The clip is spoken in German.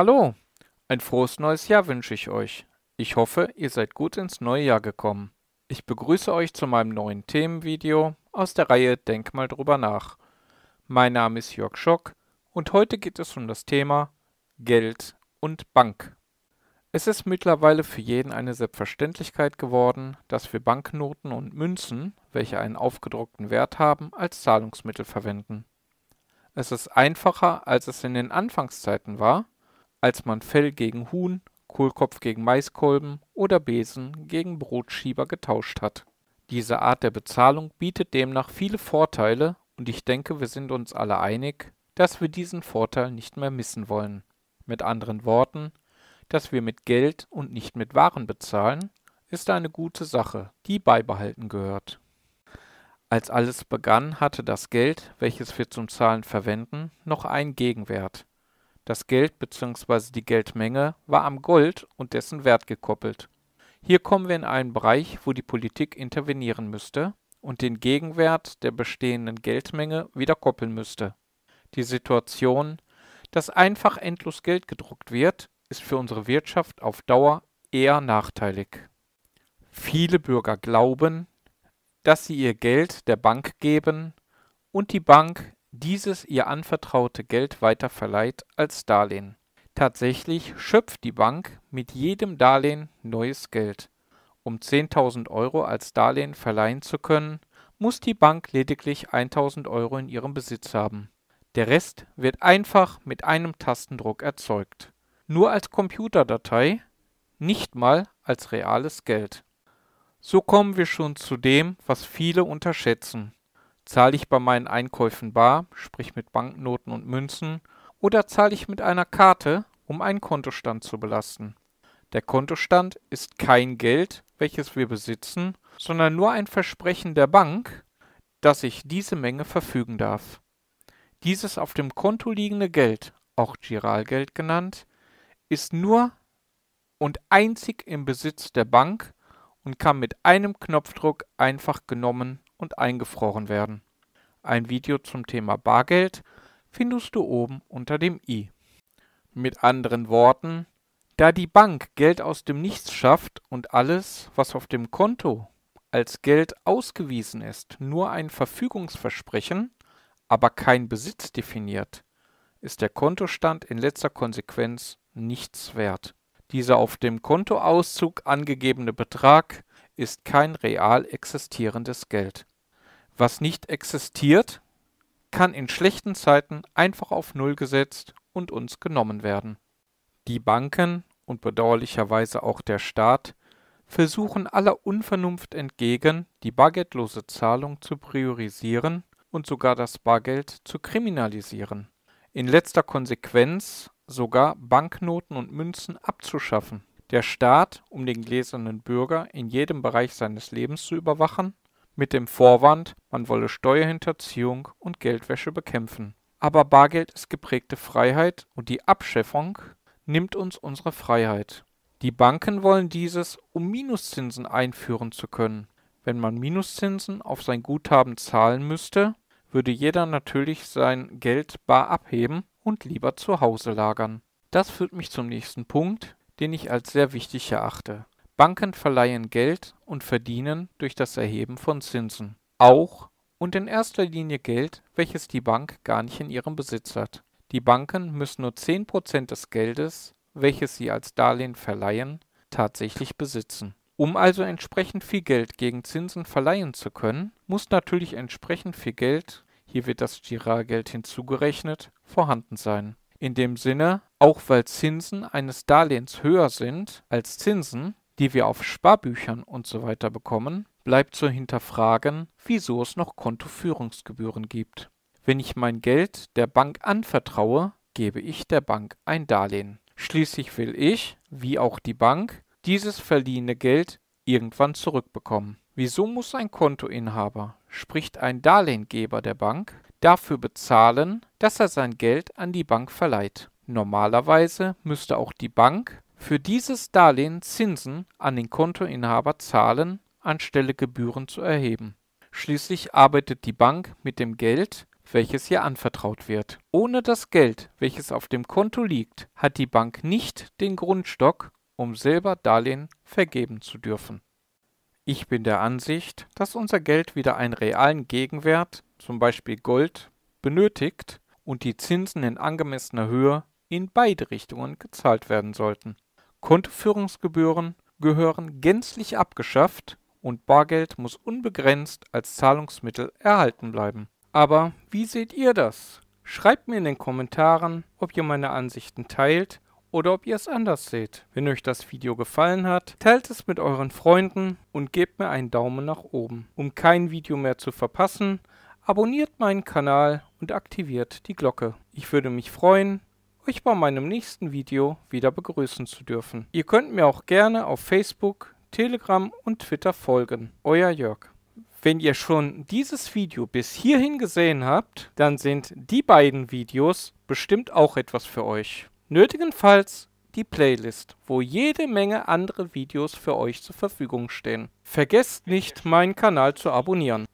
Hallo, ein frohes neues Jahr wünsche ich euch. Ich hoffe, ihr seid gut ins neue Jahr gekommen. Ich begrüße euch zu meinem neuen Themenvideo aus der Reihe Denk mal drüber nach. Mein Name ist Jörg Schock und heute geht es um das Thema Geld und Bank. Es ist mittlerweile für jeden eine Selbstverständlichkeit geworden, dass wir Banknoten und Münzen, welche einen aufgedruckten Wert haben, als Zahlungsmittel verwenden. Es ist einfacher, als es in den Anfangszeiten war, als man Fell gegen Huhn, Kohlkopf gegen Maiskolben oder Besen gegen Brotschieber getauscht hat. Diese Art der Bezahlung bietet demnach viele Vorteile und ich denke, wir sind uns alle einig, dass wir diesen Vorteil nicht mehr missen wollen. Mit anderen Worten, dass wir mit Geld und nicht mit Waren bezahlen, ist eine gute Sache, die beibehalten gehört. Als alles begann, hatte das Geld, welches wir zum Zahlen verwenden, noch einen Gegenwert. Das Geld bzw. die Geldmenge war am Gold und dessen Wert gekoppelt. Hier kommen wir in einen Bereich, wo die Politik intervenieren müsste und den Gegenwert der bestehenden Geldmenge wieder koppeln müsste. Die Situation, dass einfach endlos Geld gedruckt wird, ist für unsere Wirtschaft auf Dauer eher nachteilig. Viele Bürger glauben, dass sie ihr Geld der Bank geben und die Bank dieses ihr anvertraute Geld weiterverleiht als Darlehen. Tatsächlich schöpft die Bank mit jedem Darlehen neues Geld. Um 10.000 Euro als Darlehen verleihen zu können, muss die Bank lediglich 1.000 Euro in ihrem Besitz haben. Der Rest wird einfach mit einem Tastendruck erzeugt. Nur als Computerdatei, nicht mal als reales Geld. So kommen wir schon zu dem, was viele unterschätzen. Zahle ich bei meinen Einkäufen bar, sprich mit Banknoten und Münzen, oder zahle ich mit einer Karte, um einen Kontostand zu belasten? Der Kontostand ist kein Geld, welches wir besitzen, sondern nur ein Versprechen der Bank, dass ich diese Menge verfügen darf. Dieses auf dem Konto liegende Geld, auch Giralgeld genannt, ist nur und einzig im Besitz der Bank und kann mit einem Knopfdruck einfach genommen und eingefroren werden. Ein Video zum Thema Bargeld findest du oben unter dem i. Mit anderen Worten, da die Bank Geld aus dem Nichts schafft und alles, was auf dem Konto als Geld ausgewiesen ist, nur ein Verfügungsversprechen, aber kein Besitz definiert, ist der Kontostand in letzter Konsequenz nichts wert. Dieser auf dem Kontoauszug angegebene Betrag ist kein real existierendes Geld. Was nicht existiert, kann in schlechten Zeiten einfach auf Null gesetzt und uns genommen werden. Die Banken und bedauerlicherweise auch der Staat versuchen aller Unvernunft entgegen, die bargeldlose Zahlung zu priorisieren und sogar das Bargeld zu kriminalisieren. In letzter Konsequenz sogar Banknoten und Münzen abzuschaffen der Staat, um den gläsernen Bürger in jedem Bereich seines Lebens zu überwachen, mit dem Vorwand, man wolle Steuerhinterziehung und Geldwäsche bekämpfen. Aber Bargeld ist geprägte Freiheit und die Abschaffung nimmt uns unsere Freiheit. Die Banken wollen dieses, um Minuszinsen einführen zu können. Wenn man Minuszinsen auf sein Guthaben zahlen müsste, würde jeder natürlich sein Geld bar abheben und lieber zu Hause lagern. Das führt mich zum nächsten Punkt, den ich als sehr wichtig erachte. Banken verleihen Geld und verdienen durch das Erheben von Zinsen. Auch und in erster Linie Geld, welches die Bank gar nicht in ihrem Besitz hat. Die Banken müssen nur 10% des Geldes, welches sie als Darlehen verleihen, tatsächlich besitzen. Um also entsprechend viel Geld gegen Zinsen verleihen zu können, muss natürlich entsprechend viel Geld, hier wird das Girard-Geld hinzugerechnet, vorhanden sein. In dem Sinne auch weil Zinsen eines Darlehens höher sind als Zinsen, die wir auf Sparbüchern usw. bekommen, bleibt zu hinterfragen, wieso es noch Kontoführungsgebühren gibt. Wenn ich mein Geld der Bank anvertraue, gebe ich der Bank ein Darlehen. Schließlich will ich, wie auch die Bank, dieses verliehene Geld irgendwann zurückbekommen. Wieso muss ein Kontoinhaber, sprich ein Darlehengeber der Bank, dafür bezahlen, dass er sein Geld an die Bank verleiht? Normalerweise müsste auch die Bank für dieses Darlehen Zinsen an den Kontoinhaber zahlen, anstelle Gebühren zu erheben. Schließlich arbeitet die Bank mit dem Geld, welches ihr anvertraut wird. Ohne das Geld, welches auf dem Konto liegt, hat die Bank nicht den Grundstock, um selber Darlehen vergeben zu dürfen. Ich bin der Ansicht, dass unser Geld wieder einen realen Gegenwert, zum Beispiel Gold, benötigt und die Zinsen in angemessener Höhe in beide Richtungen gezahlt werden sollten. Kontoführungsgebühren gehören gänzlich abgeschafft und Bargeld muss unbegrenzt als Zahlungsmittel erhalten bleiben. Aber wie seht ihr das? Schreibt mir in den Kommentaren, ob ihr meine Ansichten teilt oder ob ihr es anders seht. Wenn euch das Video gefallen hat, teilt es mit euren Freunden und gebt mir einen Daumen nach oben. Um kein Video mehr zu verpassen, abonniert meinen Kanal und aktiviert die Glocke. Ich würde mich freuen, euch bei meinem nächsten Video wieder begrüßen zu dürfen. Ihr könnt mir auch gerne auf Facebook, Telegram und Twitter folgen. Euer Jörg. Wenn ihr schon dieses Video bis hierhin gesehen habt, dann sind die beiden Videos bestimmt auch etwas für euch. Nötigenfalls die Playlist, wo jede Menge andere Videos für euch zur Verfügung stehen. Vergesst nicht, meinen Kanal zu abonnieren.